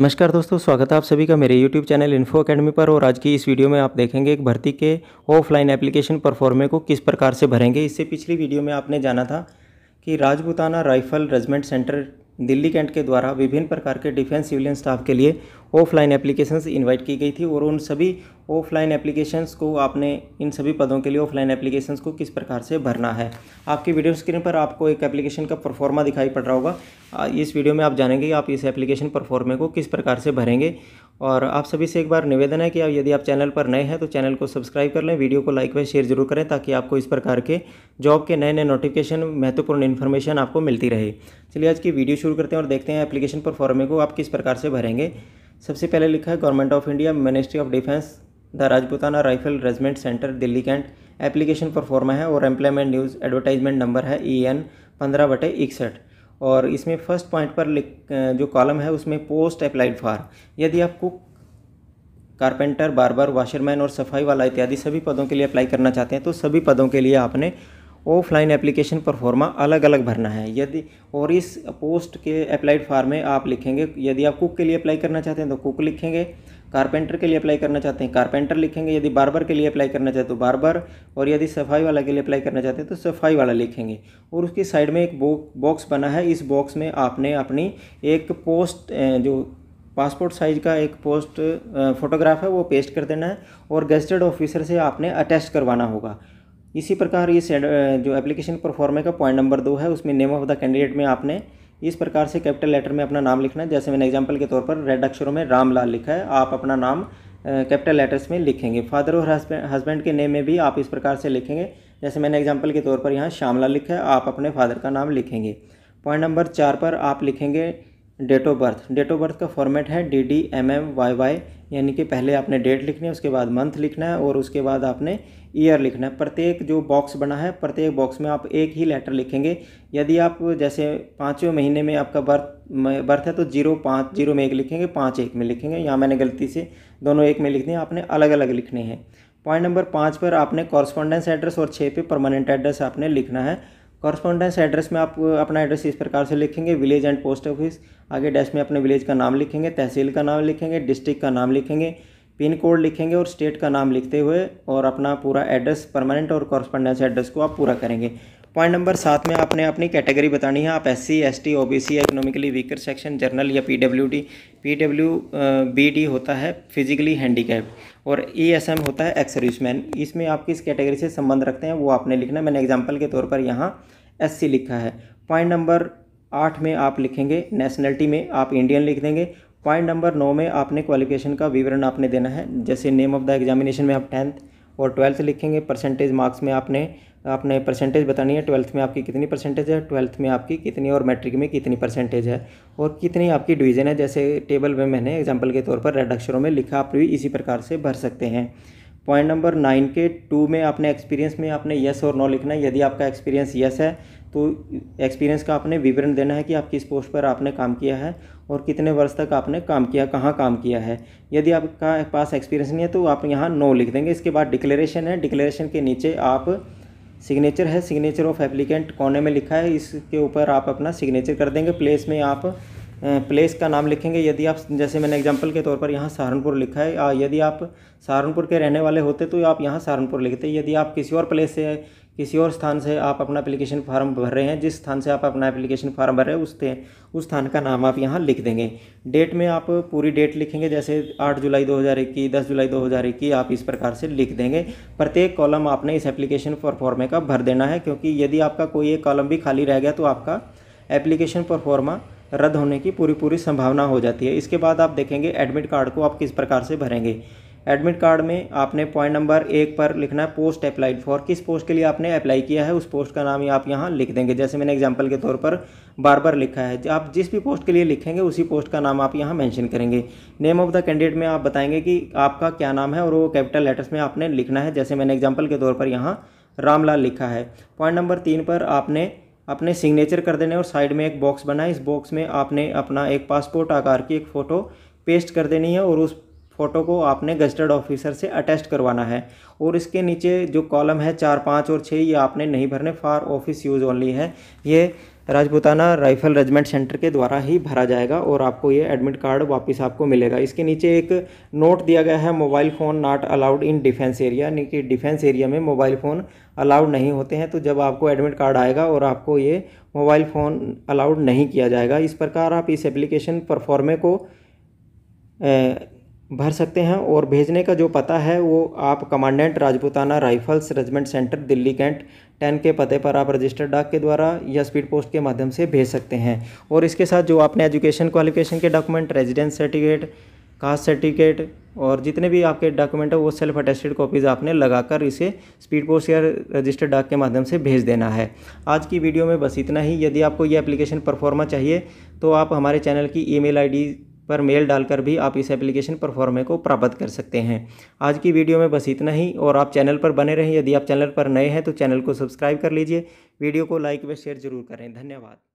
नमस्कार दोस्तों स्वागत है आप सभी का मेरे YouTube चैनल इन्फो अकेडमी पर और आज की इस वीडियो में आप देखेंगे एक भर्ती के ऑफलाइन एप्लीकेशन परफॉर्मे को किस प्रकार से भरेंगे इससे पिछली वीडियो में आपने जाना था कि Rajputana rifle regiment centre Delhi Cantt के द्वारा विभिन्न प्रकार के डिफेंस सिविलियन स्टाफ के लिए ऑफलाइन एप्लीकेशंस इनवाइट की गई थी और उन सभी ऑफलाइन एप्लीकेशंस को आपने इन सभी पदों के लिए ऑफलाइन एप्लीकेशंस को किस प्रकार से भरना है आपकी वीडियो स्क्रीन पर आपको एक एप्लीकेशन का परफॉर्मा दिखाई पड़ रहा होगा इस वीडियो में आप जानेंगे आप इस एप्लीकेशन परफॉर्मे को किस प्रकार से भरेंगे और आप सभी से एक बार निवेदन है कि आप यदि आप चैनल पर नए हैं तो चैनल को सब्सक्राइब कर लें वीडियो को लाइक व शेयर जरूर करें ताकि आपको इस प्रकार के जॉब के नए नए नोटिफिकेशन महत्वपूर्ण इन्फॉर्मेशन आपको मिलती रहे चलिए आज की वीडियो शुरू करते हैं और देखते हैं एप्लीकेशन पर फॉर्मे को आप किस प्रकार से भरेंगे सबसे पहले लिखा है government of India ministry of defence the Rajputana rifle regiment centre Delhi Cantt application proforma है और एम्प्लॉयमेंट न्यूज़ एडवर्टाइजमेंट नंबर है ई e एन पंद्रह बटे इकसठ और इसमें फर्स्ट पॉइंट पर जो कॉलम है उसमें पोस्ट अप्लाइड फॉर यदि आप cook carpenter barber washerman और सफाई वाला इत्यादि सभी पदों के लिए अप्लाई करना चाहते हैं तो सभी पदों के लिए आपने ऑफलाइन एप्लीकेशन पर फॉर्मा अलग अलग भरना है यदि और इस पोस्ट के अप्लाइड फॉर्म में आप लिखेंगे यदि आप कुक के लिए अप्लाई करना चाहते हैं तो कुक लिखेंगे कारपेंटर के लिए अप्लाई करना चाहते हैं कारपेंटर लिखेंगे यदि बारबर के लिए अप्लाई करना चाहते हैं तो बारबर और यदि सफाई वाला के लिए अप्लाई करना चाहते हैं तो सफाई वाला लिखेंगे और उसकी साइड में एक बॉक्स बना है इस बॉक्स में आपने अपनी एक पोस्ट जो पासपोर्ट साइज का एक पोस्ट फोटोग्राफ है वो पेस्ट कर देना है और गजटेड ऑफिसर से आपने अटैच करवाना होगा इसी प्रकार इस जो एप्लीकेशन परफॉर्मे का पॉइंट नंबर दो है उसमें नेम ऑफ द कैंडिडेट में आपने इस प्रकार से कैपिटल लेटर में अपना नाम लिखना है जैसे मैंने एग्जाम्पल के तौर पर रेड अक्षरों में रामलाल लिखा है आप अपना नाम कैपिटल लेटर्स में लिखेंगे फादर और हस्बैंड के नेम में भी आप इस प्रकार से लिखेंगे जैसे मैंने एग्जाम्पल के तौर पर यहाँ श्यामला लिखा है आप अपने फादर का नाम लिखेंगे पॉइंट नंबर चार पर आप लिखेंगे date of birth date of birth का फॉर्मेट है D D M M Y Y यानी कि पहले आपने डेट लिखनी है उसके बाद मंथ लिखना है और उसके बाद आपने ईयर लिखना है प्रत्येक जो बॉक्स बना है प्रत्येक बॉक्स में आप एक ही लेटर लिखेंगे यदि आप जैसे पाँचों महीने में आपका बर्थ बर्थ है तो जीरो पाँच जीरो में एक लिखेंगे पाँच एक में लिखेंगे यहाँ मैंने गलती से दोनों एक में लिखने हैं आपने अलग अलग लिखने हैं पॉइंट नंबर पाँच पर आपने कॉरस्पॉन्डेंस एड्रेस और छः पे परमानेंट एड्रेस आपने लिखना है कॉरस्पॉन्डेंस एड्रेस में आप अपना एड्रेस इस प्रकार से लिखेंगे विलेज एंड पोस्ट ऑफिस आगे डैश में अपने विलेज का नाम लिखेंगे तहसील का नाम लिखेंगे डिस्ट्रिक्ट का नाम लिखेंगे पिन कोड लिखेंगे और स्टेट का नाम लिखते हुए और अपना पूरा एड्रेस परमानेंट और कॉरस्पॉन्डेंस एड्रेस को आप पूरा करेंगे पॉइंट नंबर सात में आपने अपनी कैटेगरी बतानी है आप S C S T O B C economically weaker section general या P W D P W B D होता है फिजिकली हैंडीकैप और ई एस एम होता है एक्स इसमें आप किस कैटेगरी से संबंध रखते हैं वो आपने लिखना है मैंने एग्जाम्पल के तौर पर यहाँ एस सी लिखा है पॉइंट नंबर आठ में आप लिखेंगे नेशनलिटी में आप इंडियन लिख देंगे पॉइंट नंबर नौ में आपने क्वालिफिकेशन का विवरण आपने देना है जैसे नेम ऑफ द एग्जामिनेशन में आप टेंथ और ट्वेल्थ लिखेंगे परसेंटेज मार्क्स में आपने आपने परसेंटेज बतानी है ट्वेल्थ में आपकी कितनी परसेंटेज है ट्वेल्थ में आपकी कितनी और मैट्रिक में कितनी परसेंटेज है और कितनी आपकी डिवीज़न है जैसे टेबल में मैंने एग्जाम्पल के तौर पर रेड अक्षरों में लिखा आप भी इसी प्रकार से भर सकते हैं पॉइंट नंबर नाइन के टू में आपने एक्सपीरियंस में आपने यस और नो लिखना है यदि आपका एक्सपीरियंस येस है तो एक्सपीरियंस का आपने विवरण देना है कि आप किस पोस्ट पर आपने काम किया है और कितने वर्ष तक आपने काम किया कहाँ काम किया है यदि आपका पास एक्सपीरियंस नहीं है तो आप यहाँ नो लिख देंगे इसके बाद डिक्लेरेशन है डिक्लेरेशन के नीचे आप सिग्नेचर है सिग्नेचर ऑफ एप्लीकेंट कोने में लिखा है इसके ऊपर आप अपना सिग्नेचर कर देंगे प्लेस में आप प्लेस का नाम लिखेंगे यदि आप जैसे मैंने एग्जांपल के तौर पर यहाँ सहारनपुर लिखा है यदि आप सहारनपुर के रहने वाले होते तो आप यहाँ सहारनपुर लिखते यदि आप किसी और प्लेस से किसी और स्थान से आप अपना एप्लीकेशन फार्म भर रहे हैं जिस स्थान से आप अपना एप्लीकेशन फार्म भर रहे हैं उस उस स्थान का नाम आप यहाँ लिख देंगे डेट में आप पूरी डेट लिखेंगे जैसे 8 जुलाई दो हज़ार इक्की दस जुलाई दो हज़ार इक्की आप इस प्रकार से लिख देंगे प्रत्येक कॉलम आपने इस एप्लीकेशन परफॉर्मे का भर देना है क्योंकि यदि आपका कोई एक कॉलम भी खाली रह गया तो आपका एप्लीकेशन परफॉर्मा रद्द होने की पूरी पूरी संभावना हो जाती है इसके बाद आप देखेंगे एडमिट कार्ड को आप किस प्रकार से भरेंगे एडमिट कार्ड में आपने पॉइंट नंबर एक पर लिखना है पोस्ट अप्लाइड फॉर किस पोस्ट के लिए आपने अप्लाई किया है उस पोस्ट का नाम ही आप यहाँ लिख देंगे जैसे मैंने एग्जाम्पल के तौर पर बार बार लिखा है आप जिस भी पोस्ट के लिए लिखेंगे उसी पोस्ट का नाम आप यहाँ मेंशन करेंगे नेम ऑफ द कैंडिडेट में आप बताएंगे कि आपका क्या नाम है और वो कैपिटल लेटर्स में आपने लिखना है जैसे मैंने एग्जाम्पल के तौर पर यहाँ रामलाल लिखा है पॉइंट नंबर तीन पर आपने अपने सिग्नेचर कर देने और साइड में एक बॉक्स बना है इस बॉक्स में आपने अपना एक पासपोर्ट आकार की एक फ़ोटो पेस्ट कर देनी है और उस फ़ोटो को आपने गजटेड ऑफिसर से अटैच करवाना है और इसके नीचे जो कॉलम है चार पाँच और छः ये आपने नहीं भरने फार ऑफिस यूज़ ओनली है ये राजपूताना राइफल रेजिमेंट सेंटर के द्वारा ही भरा जाएगा और आपको ये एडमिट कार्ड वापस आपको मिलेगा इसके नीचे एक नोट दिया गया है mobile phone not allowed in defence area यानी कि डिफेंस एरिया में मोबाइल फ़ोन अलाउड नहीं होते हैं तो जब आपको एडमिट कार्ड आएगा और आपको ये मोबाइल फ़ोन अलाउड नहीं किया जाएगा इस प्रकार आप इस एप्लीकेशन परफॉर्मे को ए, भर सकते हैं और भेजने का जो पता है वो आप commandant Rajputana rifles regiment centre Delhi Cantt ten के पते पर आप रजिस्टर डाक के द्वारा या स्पीड पोस्ट के माध्यम से भेज सकते हैं और इसके साथ जो आपने एजुकेशन क्वालिफिकेशन के document residence certificate caste certificate और जितने भी आपके डॉक्यूमेंट है वो सेल्फ अटेस्टेड कॉपीज़ आपने लगाकर इसे स्पीड पोस्ट या रजिस्टर डाक के माध्यम से भेज देना है आज की वीडियो में बस इतना ही यदि आपको ये एप्लीकेशन परफॉर्मा चाहिए तो आप हमारे चैनल की ईमेल आईडी पर मेल डालकर भी आप इस एप्लीकेशन परफॉर्मे को प्राप्त कर सकते हैं आज की वीडियो में बस इतना ही और आप चैनल पर बने रहें यदि आप चैनल पर नए हैं तो चैनल को सब्सक्राइब कर लीजिए वीडियो को लाइक व शेयर जरूर करें धन्यवाद